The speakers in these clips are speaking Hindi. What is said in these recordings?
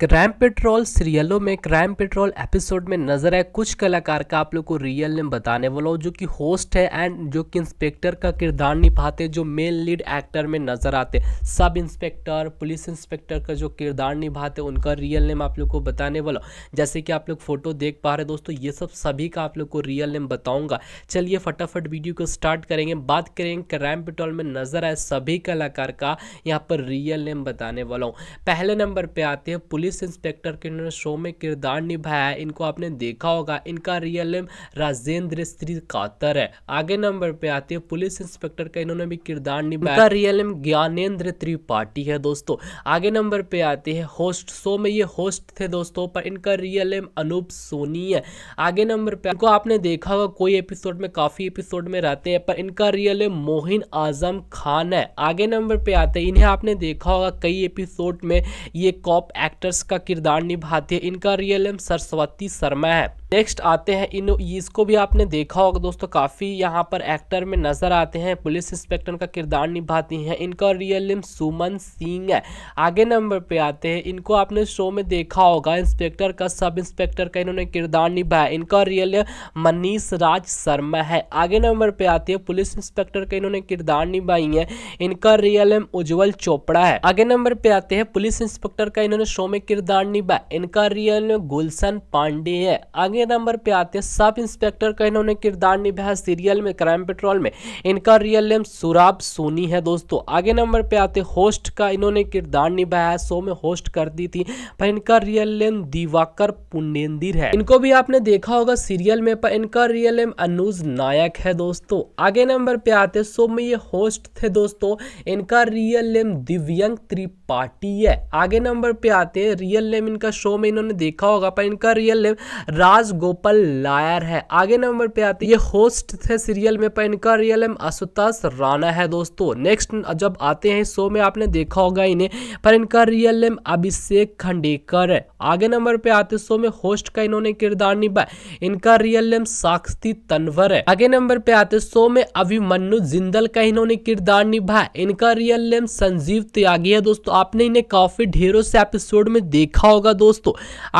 क्राइम पेट्रोल सीरियलों में क्राइम पेट्रोल एपिसोड में नजर आए कुछ कलाकार का आप लोग को रियल नेम बताने वाला हूँ जो कि होस्ट है एंड जो कि इंस्पेक्टर का किरदार निभाते जो मेन लीड एक्टर में नजर आते सब इंस्पेक्टर पुलिस इंस्पेक्टर का जो किरदार निभाते उनका रियल नेम आप लोग को बताने वाला जैसे कि आप लोग फोटो देख पा रहे दोस्तों ये सब सभी का आप लोग को रियल नेम बताऊँगा चलिए फटाफट वीडियो को स्टार्ट करेंगे बात करेंगे क्राइम पेट्रोल में नजर आए सभी कलाकार का यहाँ पर रियल नेम बताने वाला हूँ पहले नंबर पर आते हैं पुलिस पुलिस इंस्पेक्टर के इन्होंने शो में किरदार निभाया है इनको आपने देखा होगा इनका रियल नेम राजेंद्र श्री कातर है आगे नंबर पे आती है पुलिस इंस्पेक्टर का इन्होंने भी किरदार निभाया इनका रियल नेम ज्ञानेन्द्र त्रिपाठी है दोस्तों आगे नंबर पे आती है होस्ट शो में ये होस्ट थे दोस्तों पर इनका रियल नेम अनूप सोनी है आगे नंबर पे इनको आपने देखा होगा कोई एपिसोड में काफी एपिसोड में रहते हैं पर इनका रियल नेम मोहिन आजम खान है आगे नंबर पे आते हैं इन्हें आपने देखा होगा कई एपिसोड में ये कॉप एक्टर का किरदार निभाते इनका रियल नेम सरस्वती शर्मा है नेक्स्ट आते हैं इन इसको भी आपने देखा होगा दोस्तों काफ़ी यहाँ पर एक्टर में नज़र आते हैं पुलिस इंस्पेक्टर का किरदार निभाती हैं इनका रियल नेम सुमन सिंह है आगे नंबर पे आते हैं इनको आपने शो में देखा होगा इंस्पेक्टर का सब इंस्पेक्टर का इन्होंने किरदार निभाया इनका रियल नेम मनीष राज शर्मा है आगे नंबर पर आती है पुलिस इंस्पेक्टर का इन्होंने किरदार निभाई है इनका रियल नेम उज्ज्वल चोपड़ा है आगे नंबर पर आते हैं पुलिस इंस्पेक्टर का इन्होंने शो में किरदार निभाया इनका रियल नेम गुलशन पांडे है आगे चौथे नंबर पे आते हैं सब इंस्पेक्टर का इन्होंने किरदार निभाया सीरियल में क्राइम पेट्रोल में इनका रियल नेम सुराब सोनी है दोस्तों आगे नंबर पे आते होस्ट का इन्होंने किरदार निभाया शो में होस्ट कर दी थी पर इनका रियल नेम दिवाकर पुण्यंदिर है इनको भी आपने देखा होगा सीरियल में पर इनका रियल नेम अनुज नायक है दोस्तों आगे नंबर पे आते शो में ये होस्ट थे दोस्तों इनका real name Divyang Tripathi है आगे नंबर पे आते हैं रियल नेम इनका शो में इन्होंने देखा होगा पर इनका रियल नेम राजगोपाल लायर है आगे नंबर पे आते हैं ये होस्ट थे सीरियल में पर इनका रियल नेम आशुतोष राणा है दोस्तों नेक्स्ट जब आते हैं शो में आपने देखा होगा इन्हें पर इनका रियल नेम अभिषेक खंडेकर है आगे नंबर पे आते शो में होस्ट का इन्होंने किरदार निभाया इनका रियल नेम साक्षी तनवर है आगे नंबर पे आते शो में अभिमन्यु जिंदल का इन्होंने किरदार निभाया इनका रियल नेम संजीव त्यागी है दोस्तों आपने इन्हें काफ़ी ढेरों से एपिसोड में देखा होगा दोस्तों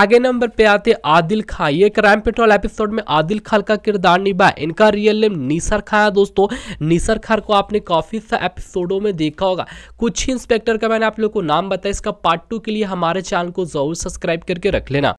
आगे नंबर पे आते आदिल खान ये क्राइम पेट्रोल एपिसोड में आदिल खान का किरदार निभा इनका रियल नेम निसर खान है दोस्तों निसर खान को आपने काफ़ी सा एपिसोडों में देखा होगा कुछ इंस्पेक्टर का मैंने आप लोग को नाम बताया इसका पार्ट टू के लिए हमारे चैनल को जरूर सब्सक्राइब करके रख लेना